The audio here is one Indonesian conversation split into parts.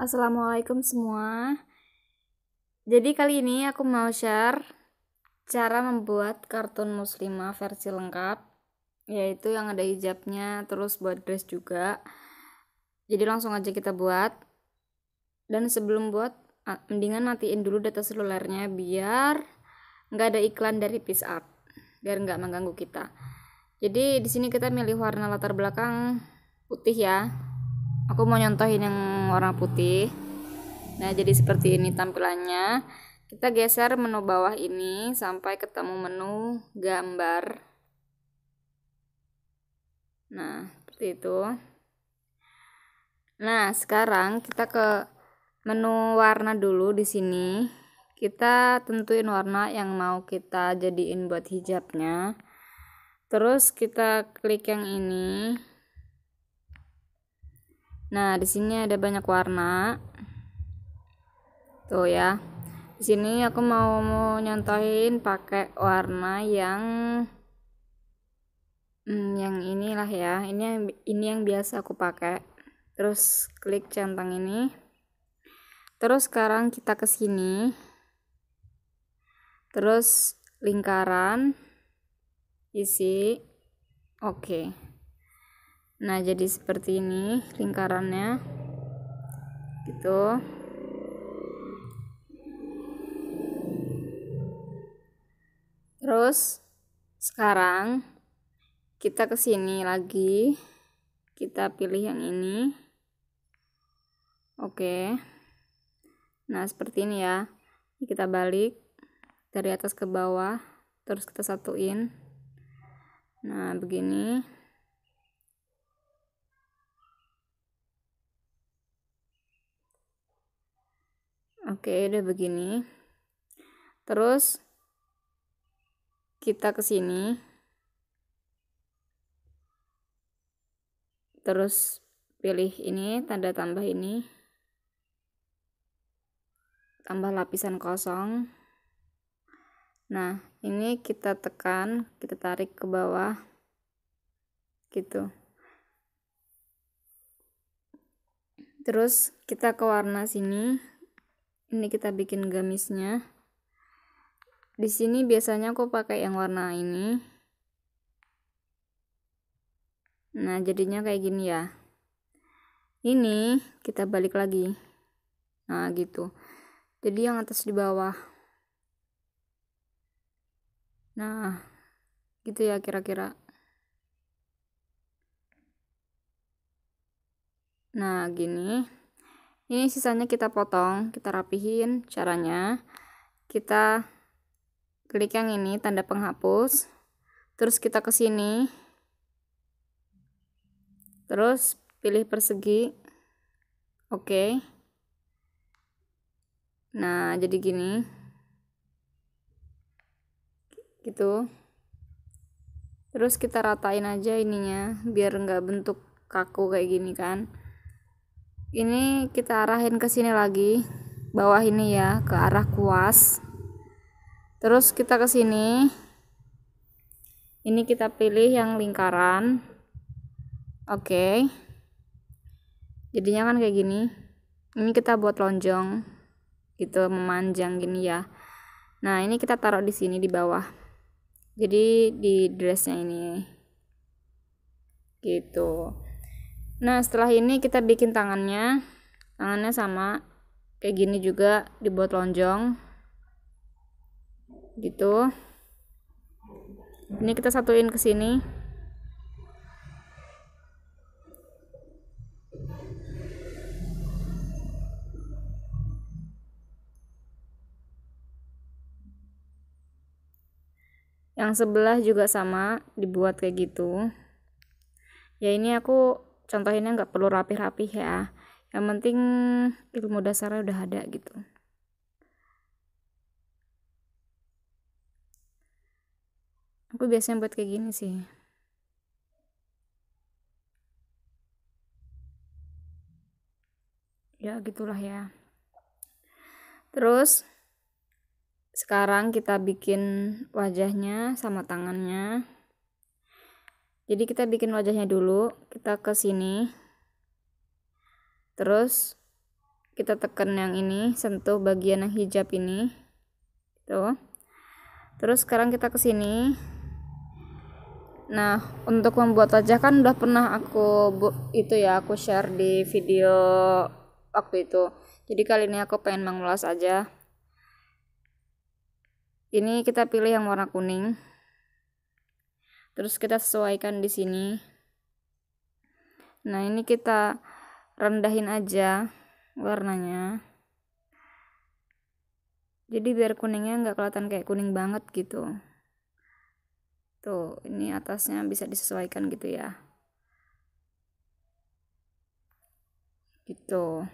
Assalamualaikum semua. Jadi kali ini aku mau share cara membuat kartun muslimah versi lengkap yaitu yang ada hijabnya terus buat dress juga. Jadi langsung aja kita buat. Dan sebelum buat mendingan matiin dulu data selulernya biar nggak ada iklan dari Peace art biar nggak mengganggu kita. Jadi di sini kita milih warna latar belakang putih ya aku mau nyontohin yang warna putih nah jadi seperti ini tampilannya kita geser menu bawah ini sampai ketemu menu gambar nah seperti itu nah sekarang kita ke menu warna dulu di sini kita tentuin warna yang mau kita jadiin buat hijabnya terus kita klik yang ini Nah, di sini ada banyak warna. Tuh ya. Di sini aku mau, mau nyontohin pakai warna yang hmm, yang inilah ya. Ini yang ini yang biasa aku pakai. Terus klik centang ini. Terus sekarang kita ke sini. Terus lingkaran isi. Oke. Okay nah jadi seperti ini lingkarannya gitu terus sekarang kita kesini lagi kita pilih yang ini oke nah seperti ini ya kita balik dari atas ke bawah terus kita satuin nah begini oke udah begini terus kita ke sini terus pilih ini tanda tambah ini tambah lapisan kosong nah ini kita tekan kita tarik ke bawah gitu terus kita ke warna sini ini kita bikin gamisnya di sini biasanya aku pakai yang warna ini nah jadinya kayak gini ya ini kita balik lagi nah gitu jadi yang atas di bawah nah gitu ya kira-kira nah gini ini sisanya kita potong kita rapihin caranya kita klik yang ini tanda penghapus terus kita ke sini terus pilih persegi oke okay. nah jadi gini gitu terus kita ratain aja ininya biar nggak bentuk kaku kayak gini kan ini kita arahin ke sini lagi bawah ini ya ke arah kuas terus kita ke sini ini kita pilih yang lingkaran oke jadinya kan kayak gini ini kita buat lonjong gitu memanjang gini ya nah ini kita taruh di sini di bawah jadi di dressnya ini gitu nah setelah ini kita bikin tangannya tangannya sama kayak gini juga dibuat lonjong gitu ini kita satuin ke sini yang sebelah juga sama dibuat kayak gitu ya ini aku ini nggak perlu rapih rapi ya yang penting ilmu dasarnya udah ada gitu aku biasanya buat kayak gini sih ya gitulah ya terus sekarang kita bikin wajahnya sama tangannya jadi kita bikin wajahnya dulu kita ke sini terus kita tekan yang ini sentuh bagian yang hijab ini tuh terus sekarang kita ke sini nah untuk membuat wajah kan udah pernah aku itu ya aku share di video waktu itu jadi kali ini aku pengen mengulas aja ini kita pilih yang warna kuning terus kita sesuaikan di sini nah ini kita rendahin aja warnanya jadi biar kuningnya nggak kelihatan kayak kuning banget gitu tuh ini atasnya bisa disesuaikan gitu ya gitu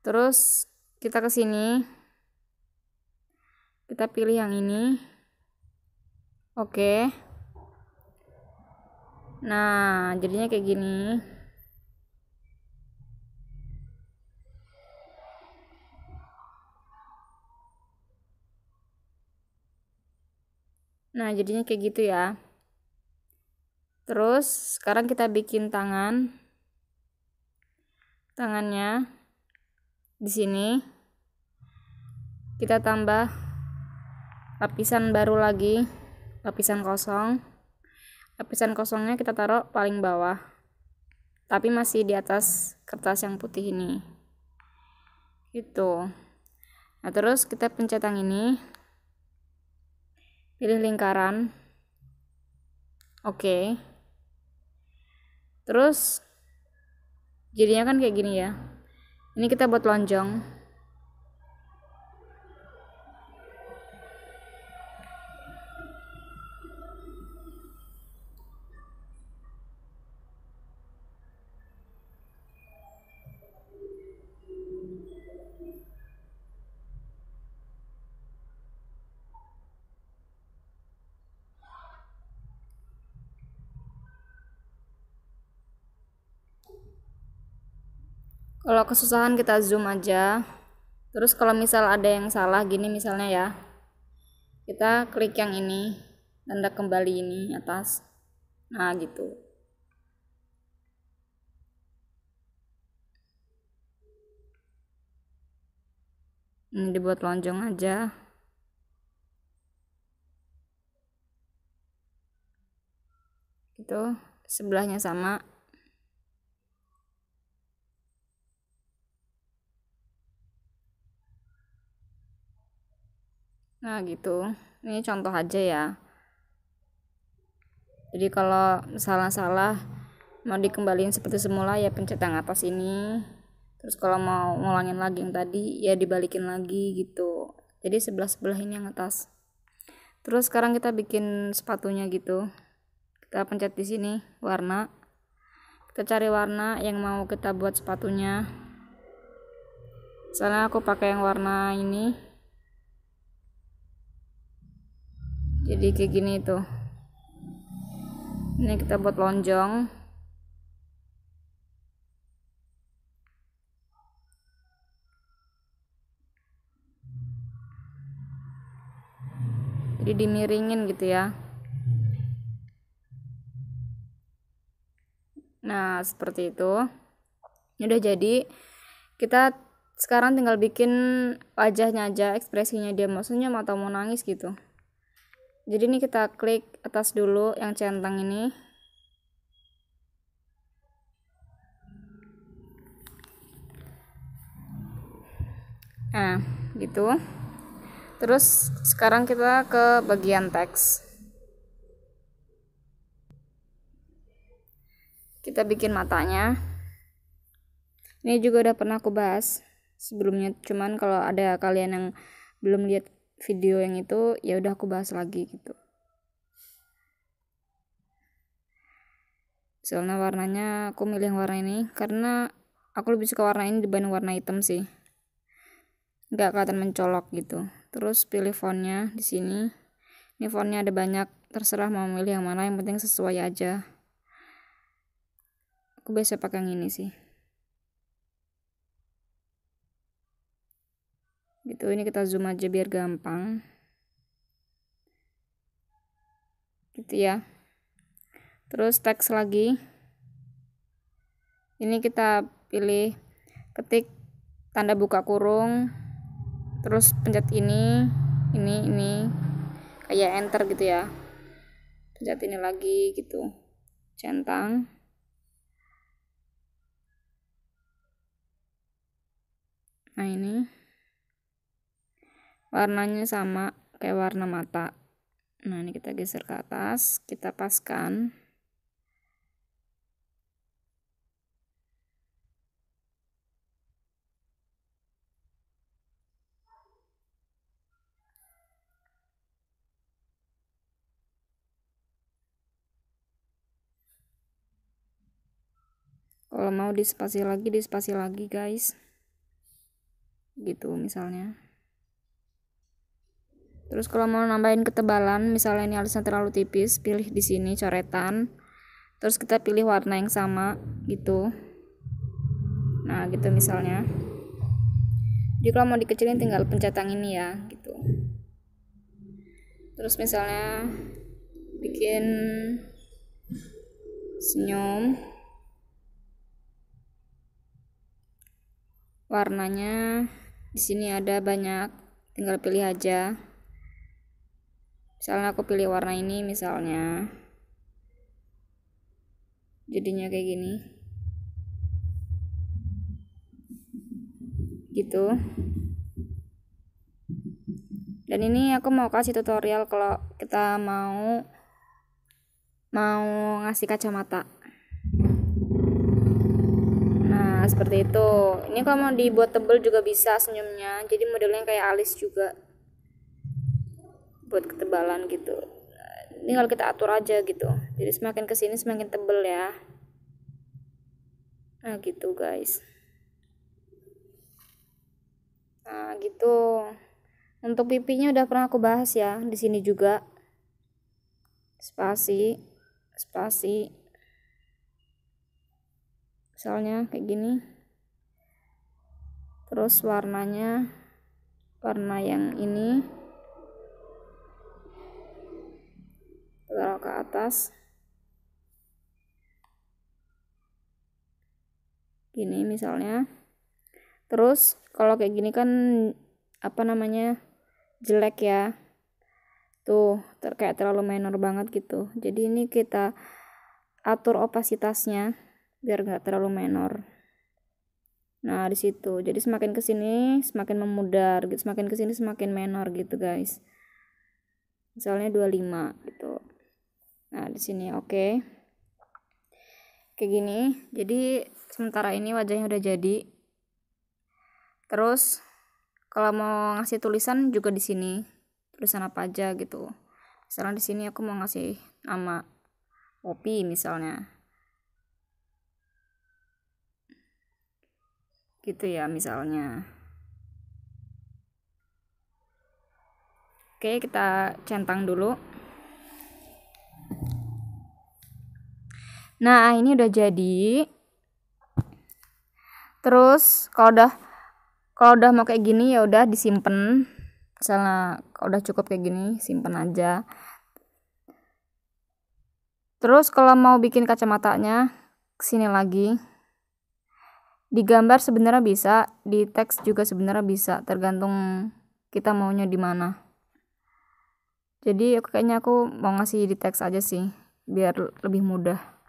terus kita ke sini kita pilih yang ini oke nah jadinya kayak gini Nah, jadinya kayak gitu ya. Terus, sekarang kita bikin tangan. Tangannya di sini kita tambah lapisan baru lagi lapisan kosong lapisan kosongnya kita taruh paling bawah tapi masih di atas kertas yang putih ini gitu nah terus kita pencet yang ini pilih lingkaran oke okay. terus jadinya kan kayak gini ya ini kita buat lonjong kalau kesusahan kita zoom aja terus kalau misal ada yang salah gini misalnya ya kita klik yang ini tanda kembali ini atas nah gitu ini dibuat lonjong aja gitu sebelahnya sama nah gitu ini contoh aja ya jadi kalau salah-salah mau dikembalikan seperti semula ya pencet yang atas ini terus kalau mau ngulangin lagi yang tadi ya dibalikin lagi gitu jadi sebelah-sebelah ini yang atas terus sekarang kita bikin sepatunya gitu kita pencet di sini warna kita cari warna yang mau kita buat sepatunya misalnya aku pakai yang warna ini jadi hmm. kayak gini tuh ini kita buat lonjong jadi dimiringin gitu ya nah seperti itu ini udah jadi kita sekarang tinggal bikin wajahnya aja ekspresinya dia maksudnya mata mau nangis gitu jadi ini kita klik atas dulu yang centang ini nah gitu terus sekarang kita ke bagian teks kita bikin matanya ini juga udah pernah aku bahas sebelumnya cuman kalau ada kalian yang belum lihat video yang itu ya udah aku bahas lagi gitu soalnya warnanya aku milih yang warna ini karena aku lebih suka warna ini dibanding warna hitam sih nggak kelihatan mencolok gitu terus pilih fontnya di sini ini fontnya ada banyak terserah mau milih yang mana yang penting sesuai aja aku biasa pakai yang ini sih gitu ini kita zoom aja biar gampang gitu ya terus teks lagi ini kita pilih ketik tanda buka kurung terus pencet ini ini ini kayak enter gitu ya pencet ini lagi gitu centang nah ini warnanya sama kayak warna mata nah ini kita geser ke atas kita paskan kalau mau di spasi lagi di spasi lagi guys gitu misalnya Terus kalau mau nambahin ketebalan, misalnya ini alisnya terlalu tipis, pilih di sini coretan. Terus kita pilih warna yang sama gitu. Nah, gitu misalnya. Jadi kalau mau dikecilin tinggal pencet yang ini ya, gitu. Terus misalnya bikin senyum. Warnanya di sini ada banyak, tinggal pilih aja misalnya aku pilih warna ini misalnya jadinya kayak gini gitu dan ini aku mau kasih tutorial kalau kita mau mau ngasih kacamata nah seperti itu ini kalau mau dibuat tebel juga bisa senyumnya jadi modelnya kayak alis juga buat ketebalan gitu tinggal kita atur aja gitu jadi semakin kesini semakin tebel ya nah gitu guys nah gitu untuk pipinya udah pernah aku bahas ya di sini juga spasi spasi misalnya kayak gini terus warnanya warna yang ini taruh ke atas gini misalnya terus kalau kayak gini kan apa namanya jelek ya tuh ter kayak terlalu minor banget gitu jadi ini kita atur opasitasnya biar nggak terlalu minor nah di situ jadi semakin kesini semakin memudar gitu semakin kesini semakin minor gitu guys misalnya 25 gitu nah di sini oke okay. kayak gini jadi sementara ini wajahnya udah jadi terus kalau mau ngasih tulisan juga di sini tulisan apa aja gitu sekarang di sini aku mau ngasih nama kopi misalnya gitu ya misalnya oke kita centang dulu Nah, ini udah jadi. Terus kalau udah kalau udah mau kayak gini ya udah disimpan. Misalnya kalau udah cukup kayak gini, simpen aja. Terus kalau mau bikin kacamatanya, sini lagi. digambar sebenarnya bisa, di teks juga sebenarnya bisa, tergantung kita maunya di mana. Jadi kayaknya aku mau ngasih di teks aja sih, biar lebih mudah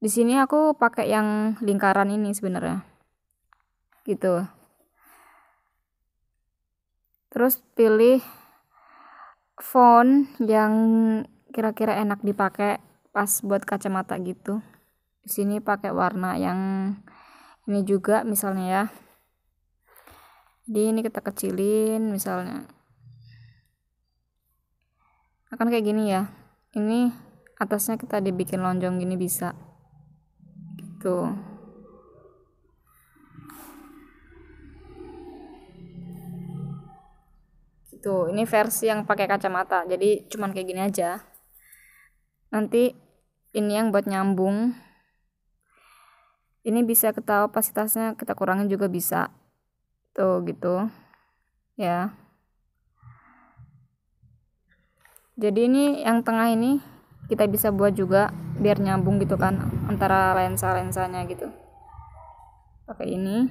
di sini aku pakai yang lingkaran ini sebenarnya gitu terus pilih font yang kira-kira enak dipakai pas buat kacamata gitu di sini pakai warna yang ini juga misalnya ya di ini kita kecilin misalnya akan kayak gini ya ini atasnya kita dibikin lonjong gini bisa tuh gitu. gitu ini versi yang pakai kacamata jadi cuman kayak gini aja nanti ini yang buat nyambung ini bisa kita opasitasnya kita kurangin juga bisa tuh gitu ya jadi ini yang tengah ini kita bisa buat juga biar nyambung gitu kan antara lensa-lensanya gitu pakai ini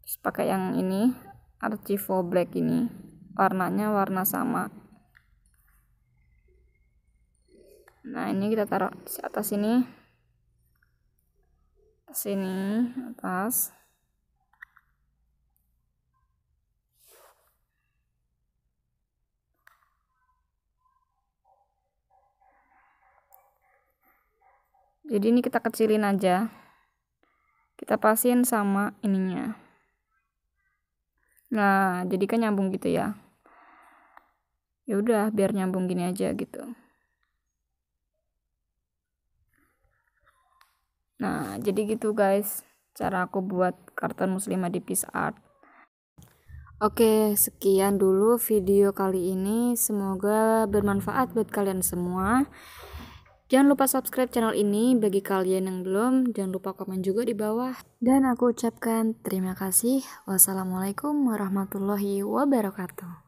terus pakai yang ini Archivo Black ini warnanya warna sama nah ini kita taruh di atas ini sini sini atas jadi ini kita kecilin aja kita pasin sama ininya nah jadi kan nyambung gitu ya ya udah biar nyambung gini aja gitu nah jadi gitu guys cara aku buat karton muslimah di piece art Oke, sekian dulu video kali ini. Semoga bermanfaat buat kalian semua. Jangan lupa subscribe channel ini bagi kalian yang belum. Jangan lupa komen juga di bawah. Dan aku ucapkan terima kasih. Wassalamualaikum warahmatullahi wabarakatuh.